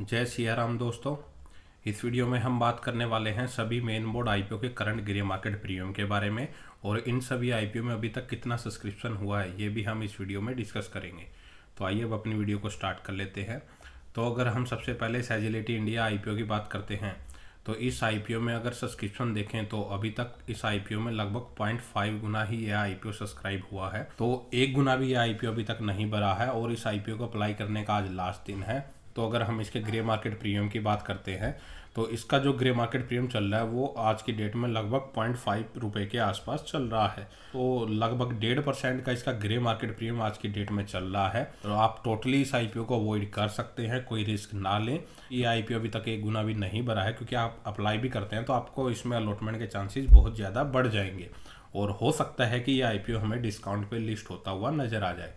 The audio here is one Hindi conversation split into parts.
जय सिया राम दोस्तों इस वीडियो में हम बात करने वाले हैं सभी मेन बोर्ड आईपीओ के करंट ग्रे मार्केट प्रीमियम के बारे में और इन सभी आईपीओ में अभी तक कितना सब्सक्रिप्शन हुआ है ये भी हम इस वीडियो में डिस्कस करेंगे तो आइए अब अपनी वीडियो को स्टार्ट कर लेते हैं तो अगर हम सबसे पहले सैजिलिटी इंडिया आई की बात करते हैं तो इस आई में अगर सब्सक्रिप्शन देखें तो अभी तक इस आई में लगभग पॉइंट फाइव गुना ही यह आई सब्सक्राइब हुआ है तो एक गुना भी यह आई अभी तक नहीं भरा है और इस आई को अप्लाई करने का आज लास्ट दिन है तो अगर हम इसके ग्रे मार्केट प्रीमियम की बात करते हैं तो इसका जो ग्रे मार्केट प्रीमियम चल रहा है वो आज की डेट में लगभग पॉइंट फाइव रुपये के आसपास चल रहा है तो लगभग डेढ़ परसेंट का इसका ग्रे मार्केट प्रीमियम आज की डेट में चल रहा है तो आप टोटली इस आई को अवॉइड कर सकते हैं कोई रिस्क ना लें ये आई अभी तक एक गुना भी नहीं बढ़ा है क्योंकि आप अप्लाई भी करते हैं तो आपको इसमें अलॉटमेंट के चांसेज बहुत ज़्यादा बढ़ जाएंगे और हो सकता है कि ये आई हमें डिस्काउंट पे लिस्ट होता हुआ नज़र आ जाए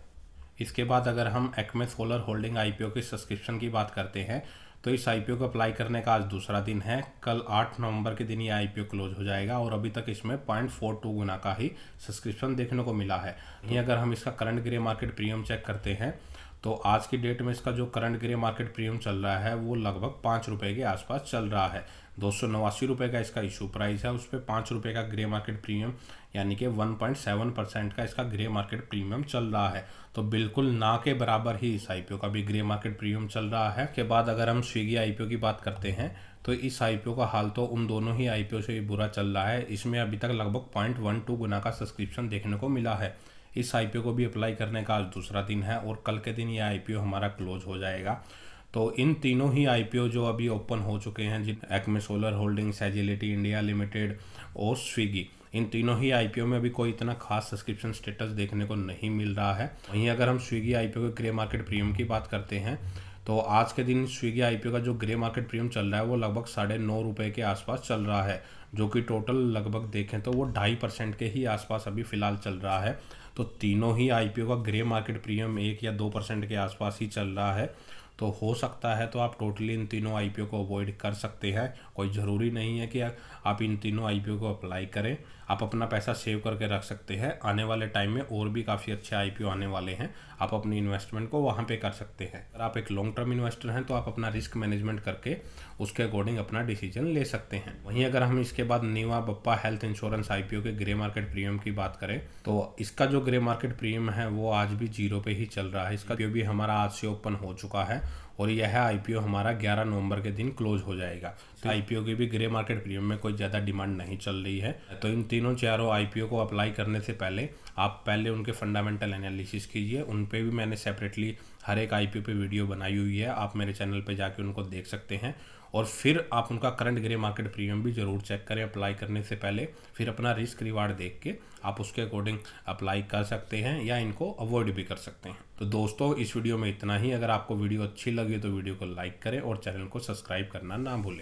इसके बाद अगर हम एक्मे सोलर होल्डिंग आईपीओ के सब्सक्रिप्शन की बात करते हैं तो इस आईपीओ को अप्लाई करने का आज दूसरा दिन है कल 8 नवंबर के दिन ये आईपीओ क्लोज हो जाएगा और अभी तक इसमें पॉइंट फोर टू गुना का ही सब्सक्रिप्शन देखने को मिला है यहीं अगर हम इसका current grey market premium check करते हैं तो आज की डेट में इसका जो करंट ग्रे मार्केट प्रीमियम चल रहा है वो लगभग पाँच रुपये के आसपास चल रहा है दो सौ नवासी रुपये का इसका इशू प्राइस है उस पर पाँच रुपये का ग्रे मार्केट प्रीमियम यानी कि वन पॉइंट सेवन परसेंट का इसका ग्रे मार्केट प्रीमियम चल रहा है तो बिल्कुल ना के बराबर ही इस आई का भी ग्रे मार्केट प्रीमियम चल रहा है के बाद अगर हम स्विगी आई की बात करते हैं तो इस आई का हाल तो उन दोनों ही आई से भी बुरा चल रहा है इसमें अभी तक लगभग पॉइंट गुना का सब्सक्रिप्शन देखने को मिला है इस आई को भी अप्लाई करने का आज दूसरा दिन है और कल के दिन ये आई हमारा क्लोज हो जाएगा तो इन तीनों ही आई जो अभी ओपन हो चुके हैं जिन Acme solar holdings agility India limited और स्विगी इन तीनों ही आईपीओ में अभी कोई इतना खास सब्सक्रिप्शन स्टेटस देखने को नहीं मिल रहा है वहीं अगर हम स्विगी आईपीओ के ग्रे मार्केट प्रीमियम की बात करते हैं तो आज के दिन स्विगी आईपीओ का जो ग्रे मार्केट प्रीमियम चल रहा है वो लगभग साढ़े नौ रुपये के आसपास चल रहा है जो कि टोटल लगभग देखें तो वो ढाई परसेंट के ही आसपास अभी फ़िलहाल चल रहा है तो तीनों ही आईपीओ का ग्रे मार्केट प्रीमियम एक या दो परसेंट के आसपास ही चल रहा है तो हो सकता है तो आप टोटली इन तीनों आई को अवॉइड कर सकते हैं कोई ज़रूरी नहीं है कि आप इन तीनों आई को अप्लाई करें आप अपना पैसा सेव करके रख सकते हैं आने वाले टाइम में और भी काफ़ी अच्छे आई आने वाले हैं आप अपनी इन्वेस्टमेंट को वहाँ पे कर सकते हैं अगर आप एक लॉन्ग टर्म इन्वेस्टर हैं तो आप अपना रिस्क मैनेजमेंट करके उसके अकॉर्डिंग अपना डिसीजन ले सकते हैं वहीं अगर हम इसके बाद नीवा बप्पा हेल्थ इंश्योरेंस आई के ग्रे मार्केट प्रीमियम की बात करें तो इसका जो ग्रे मार्केट प्रीमियम है वो आज भी जीरो पे ही चल रहा है इसका भी हमारा आज से ओपन हो चुका है और यह आईपीओ हमारा 11 नवंबर के दिन क्लोज हो जाएगा तो आईपीओ की भी ग्रे मार्केट प्रीमियम में कोई ज़्यादा डिमांड नहीं चल रही है तो इन तीनों चारों आईपीओ को अप्लाई करने से पहले आप पहले उनके फंडामेंटल एनालिसिस कीजिए उन पर भी मैंने सेपरेटली हर एक आईपीओ पे वीडियो बनाई हुई है आप मेरे चैनल पर जाके उनको देख सकते हैं और फिर आप उनका करंट ग्रे मार्केट प्रीमियम भी ज़रूर चेक करें अप्लाई करने से पहले फिर अपना रिस्क रिवार्ड देख के आप उसके अकॉर्डिंग अप्लाई कर सकते हैं या इनको अवॉइड भी कर सकते हैं तो दोस्तों इस वीडियो में इतना ही अगर आपको वीडियो अच्छी लगी तो वीडियो को लाइक करें और चैनल को सब्सक्राइब करना ना भूलें